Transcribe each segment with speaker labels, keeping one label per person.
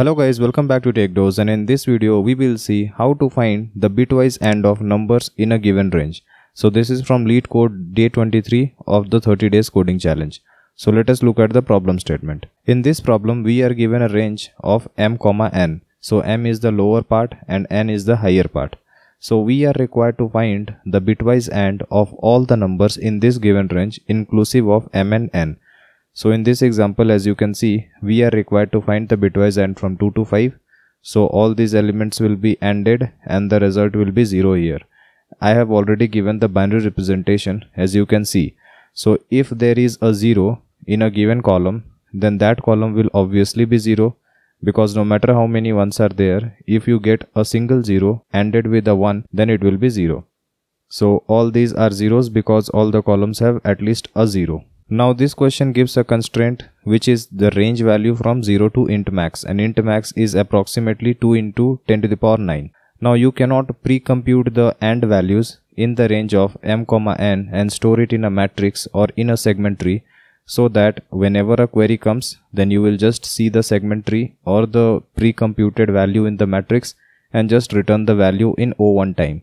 Speaker 1: Hello guys, welcome back to TechDose and in this video we will see how to find the bitwise AND of numbers in a given range. So this is from lead code day 23 of the 30 days coding challenge. So let us look at the problem statement. In this problem we are given a range of m, n. So m is the lower part and n is the higher part. So we are required to find the bitwise AND of all the numbers in this given range inclusive of m and n. So in this example, as you can see, we are required to find the bitwise AND from 2 to 5. So all these elements will be ended, and the result will be 0 here. I have already given the binary representation as you can see. So if there is a 0 in a given column, then that column will obviously be 0 because no matter how many 1s are there, if you get a single 0 ended with a 1, then it will be 0. So all these are zeros because all the columns have at least a 0. Now this question gives a constraint which is the range value from 0 to int max and int max is approximately 2 into 10 to the power 9. Now you cannot pre-compute the AND values in the range of m, n and store it in a matrix or in a segment tree so that whenever a query comes then you will just see the segment tree or the pre-computed value in the matrix and just return the value in O1 time.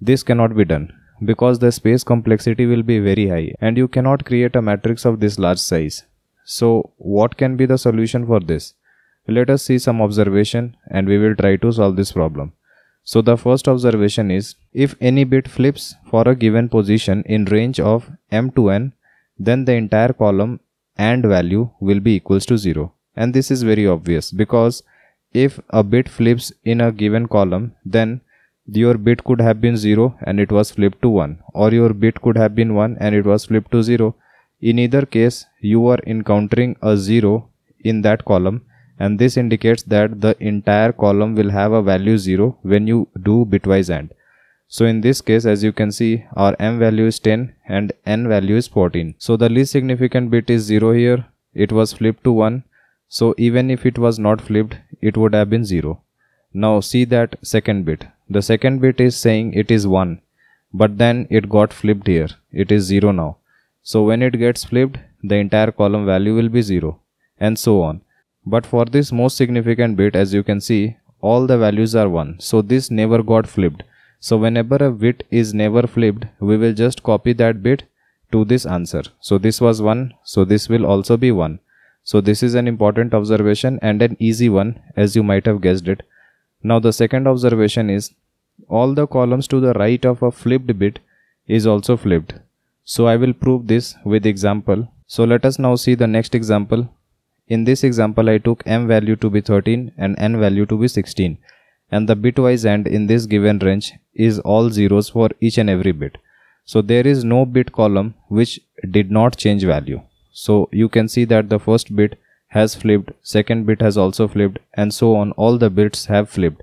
Speaker 1: This cannot be done because the space complexity will be very high and you cannot create a matrix of this large size. So what can be the solution for this? Let us see some observation and we will try to solve this problem. So the first observation is if any bit flips for a given position in range of m to n then the entire column and value will be equals to 0 and this is very obvious because if a bit flips in a given column then your bit could have been 0 and it was flipped to 1 or your bit could have been 1 and it was flipped to 0. In either case, you are encountering a 0 in that column and this indicates that the entire column will have a value 0 when you do bitwise AND. So in this case as you can see our m value is 10 and n value is 14. So the least significant bit is 0 here, it was flipped to 1. So even if it was not flipped, it would have been 0. Now see that second bit. The second bit is saying it is 1 but then it got flipped here. It is 0 now. So when it gets flipped the entire column value will be 0 and so on. But for this most significant bit as you can see all the values are 1 so this never got flipped. So whenever a bit is never flipped we will just copy that bit to this answer. So this was 1 so this will also be 1. So this is an important observation and an easy one as you might have guessed it. Now the second observation is all the columns to the right of a flipped bit is also flipped. So I will prove this with example. So let us now see the next example. In this example I took m value to be 13 and n value to be 16 and the bitwise end in this given range is all zeros for each and every bit. So there is no bit column which did not change value. So you can see that the first bit has flipped, second bit has also flipped and so on all the bits have flipped.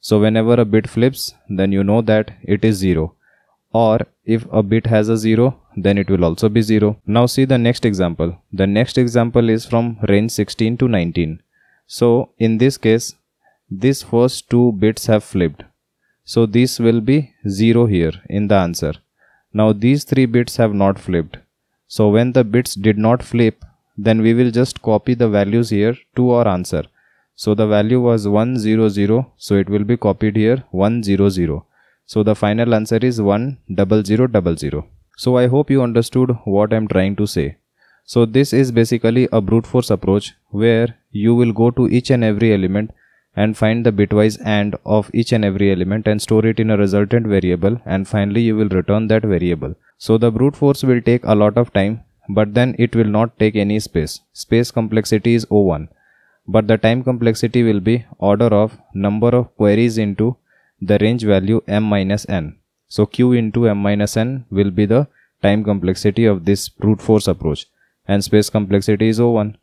Speaker 1: So whenever a bit flips then you know that it is 0 or if a bit has a 0 then it will also be 0. Now see the next example. The next example is from range 16 to 19. So in this case these first two bits have flipped. So this will be 0 here in the answer. Now these three bits have not flipped. So when the bits did not flip then we will just copy the values here to our answer. So the value was 100, so it will be copied here 100. So the final answer is 10000. So I hope you understood what I'm trying to say. So this is basically a brute force approach where you will go to each and every element and find the bitwise AND of each and every element and store it in a resultant variable and finally you will return that variable. So the brute force will take a lot of time but then it will not take any space. Space complexity is O1, but the time complexity will be order of number of queries into the range value m minus n. So q into m minus n will be the time complexity of this brute force approach and space complexity is O1.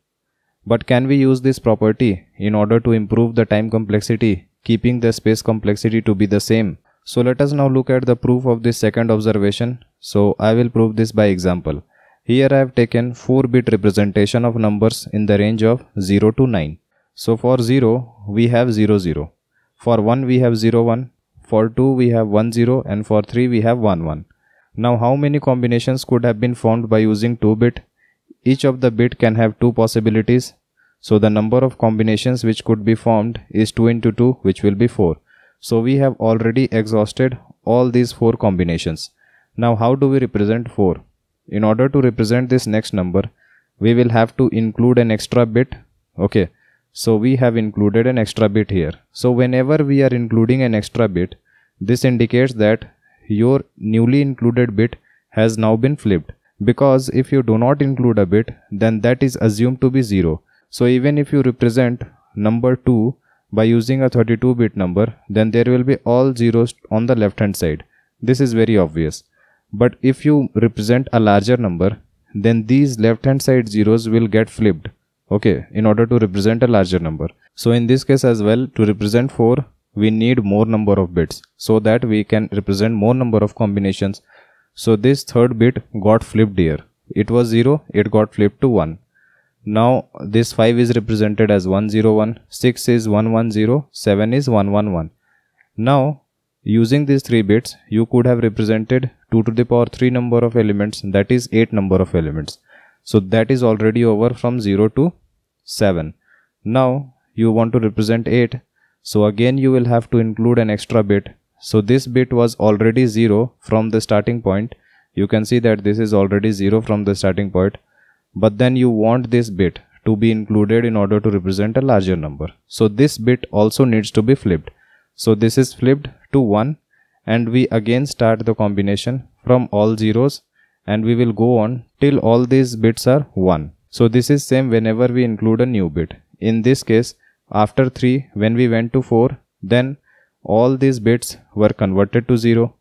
Speaker 1: But can we use this property in order to improve the time complexity keeping the space complexity to be the same? So let us now look at the proof of this second observation. So I will prove this by example. Here I have taken 4 bit representation of numbers in the range of 0 to 9. So for 0 we have 0 0. For 1 we have 0 1. For 2 we have 1 0 and for 3 we have 1 1. Now how many combinations could have been formed by using 2 bit? Each of the bit can have 2 possibilities. So the number of combinations which could be formed is 2 into 2 which will be 4. So we have already exhausted all these 4 combinations. Now how do we represent 4? in order to represent this next number we will have to include an extra bit okay so we have included an extra bit here so whenever we are including an extra bit this indicates that your newly included bit has now been flipped because if you do not include a bit then that is assumed to be 0 so even if you represent number 2 by using a 32 bit number then there will be all zeros on the left hand side this is very obvious but if you represent a larger number, then these left hand side zeros will get flipped. Okay, in order to represent a larger number. So in this case as well, to represent 4, we need more number of bits so that we can represent more number of combinations. So this third bit got flipped here. It was 0, it got flipped to 1. Now this 5 is represented as 101, 6 is 110, 7 is 111. Now Using these 3 bits, you could have represented 2 to the power 3 number of elements that is 8 number of elements. So that is already over from 0 to 7. Now you want to represent 8. So again you will have to include an extra bit. So this bit was already 0 from the starting point. You can see that this is already 0 from the starting point. But then you want this bit to be included in order to represent a larger number. So this bit also needs to be flipped. So this is flipped to 1 and we again start the combination from all zeros and we will go on till all these bits are 1. So this is same whenever we include a new bit. In this case after 3 when we went to 4 then all these bits were converted to 0.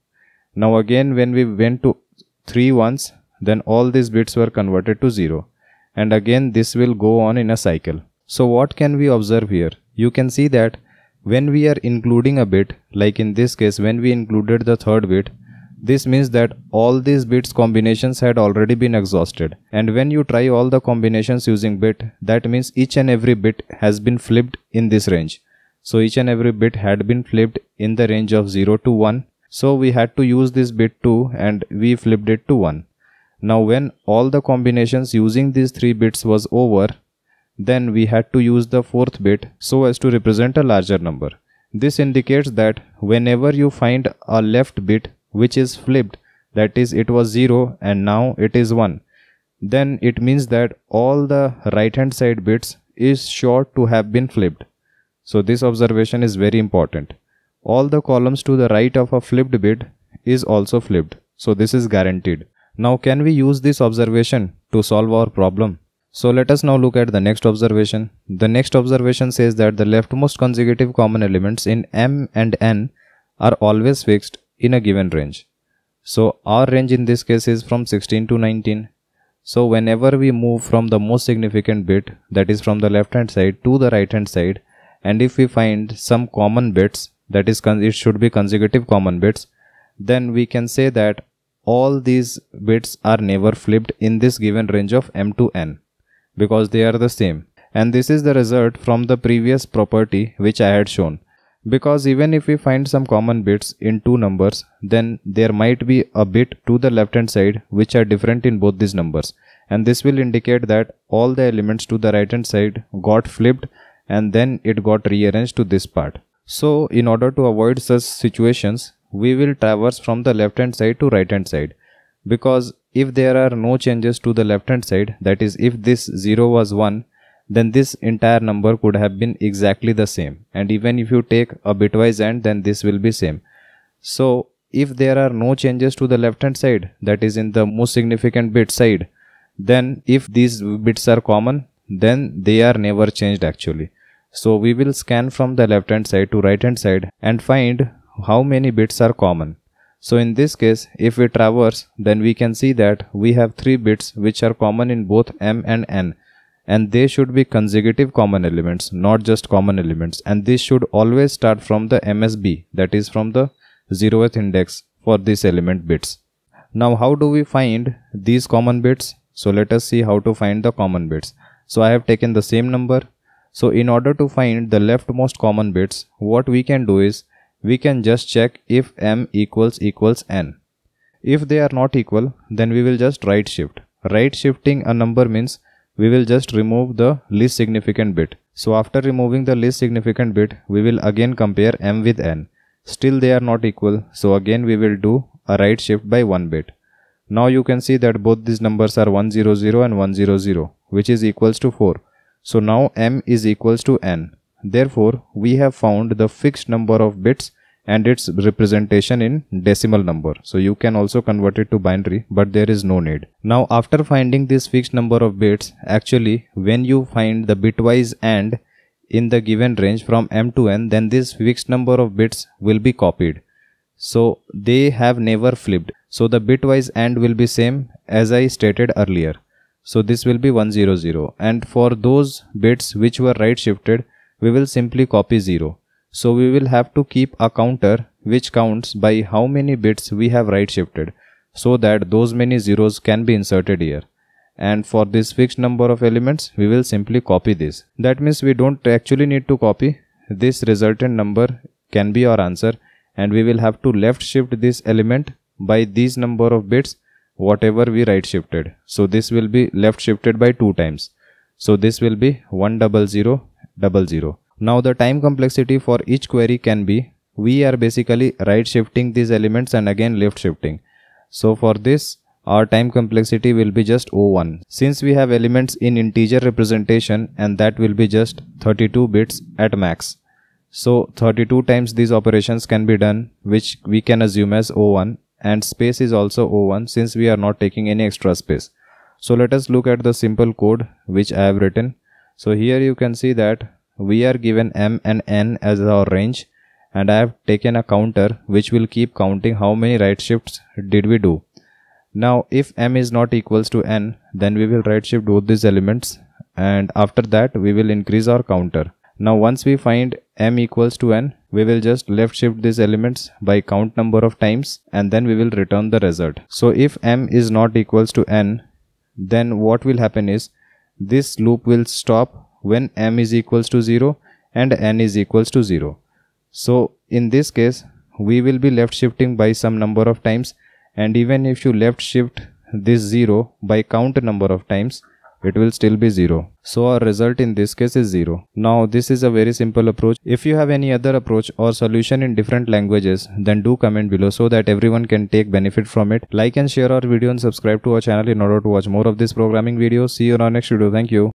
Speaker 1: Now again when we went to 3 once then all these bits were converted to 0 and again this will go on in a cycle. So what can we observe here? You can see that when we are including a bit like in this case when we included the third bit this means that all these bits combinations had already been exhausted and when you try all the combinations using bit that means each and every bit has been flipped in this range so each and every bit had been flipped in the range of 0 to 1 so we had to use this bit 2 and we flipped it to 1 now when all the combinations using these three bits was over then we had to use the fourth bit so as to represent a larger number. This indicates that whenever you find a left bit which is flipped, that is it was 0 and now it is 1, then it means that all the right hand side bits is sure to have been flipped. So this observation is very important. All the columns to the right of a flipped bit is also flipped. So this is guaranteed. Now can we use this observation to solve our problem? So let us now look at the next observation. The next observation says that the leftmost consecutive common elements in M and N are always fixed in a given range. So our range in this case is from 16 to 19. So whenever we move from the most significant bit that is from the left hand side to the right hand side and if we find some common bits that is it should be consecutive common bits then we can say that all these bits are never flipped in this given range of M to N because they are the same. And this is the result from the previous property which I had shown. Because even if we find some common bits in two numbers, then there might be a bit to the left hand side which are different in both these numbers. And this will indicate that all the elements to the right hand side got flipped and then it got rearranged to this part. So in order to avoid such situations, we will traverse from the left hand side to right hand side because if there are no changes to the left hand side that is if this 0 was 1 then this entire number could have been exactly the same and even if you take a bitwise AND then this will be same. So if there are no changes to the left hand side that is in the most significant bit side then if these bits are common then they are never changed actually. So we will scan from the left hand side to right hand side and find how many bits are common. So in this case, if we traverse, then we can see that we have three bits which are common in both M and N and they should be consecutive common elements, not just common elements. And this should always start from the MSB, that is from the 0th index for these element bits. Now how do we find these common bits? So let us see how to find the common bits. So I have taken the same number. So in order to find the leftmost common bits, what we can do is we can just check if m equals equals n. If they are not equal, then we will just right shift. Right shifting a number means we will just remove the least significant bit. So after removing the least significant bit, we will again compare m with n. Still they are not equal, so again we will do a right shift by 1 bit. Now you can see that both these numbers are 100 and 100 which is equals to 4. So now m is equals to n. Therefore, we have found the fixed number of bits and its representation in decimal number. So you can also convert it to binary, but there is no need. Now after finding this fixed number of bits, actually when you find the bitwise AND in the given range from M to N, then this fixed number of bits will be copied. So they have never flipped. So the bitwise AND will be same as I stated earlier. So this will be 100 and for those bits which were right shifted, we will simply copy 0. So we will have to keep a counter which counts by how many bits we have right shifted so that those many zeros can be inserted here. And for this fixed number of elements, we will simply copy this. That means we don't actually need to copy. This resultant number can be our answer and we will have to left shift this element by these number of bits whatever we right shifted. So this will be left shifted by 2 times. So this will be 100 Double zero. Now the time complexity for each query can be, we are basically right shifting these elements and again left shifting. So for this, our time complexity will be just O1. Since we have elements in integer representation and that will be just 32 bits at max. So 32 times these operations can be done which we can assume as O1 and space is also O1 since we are not taking any extra space. So let us look at the simple code which I have written so here you can see that we are given m and n as our range and I have taken a counter which will keep counting how many right shifts did we do. Now if m is not equals to n then we will right shift both these elements and after that we will increase our counter. Now once we find m equals to n we will just left shift these elements by count number of times and then we will return the result. So if m is not equals to n then what will happen is this loop will stop when m is equals to 0 and n is equals to 0. So in this case, we will be left shifting by some number of times and even if you left shift this 0 by count number of times, it will still be 0. So our result in this case is 0. Now this is a very simple approach. If you have any other approach or solution in different languages then do comment below so that everyone can take benefit from it. Like and share our video and subscribe to our channel in order to watch more of this programming videos. See you in our next video. Thank you.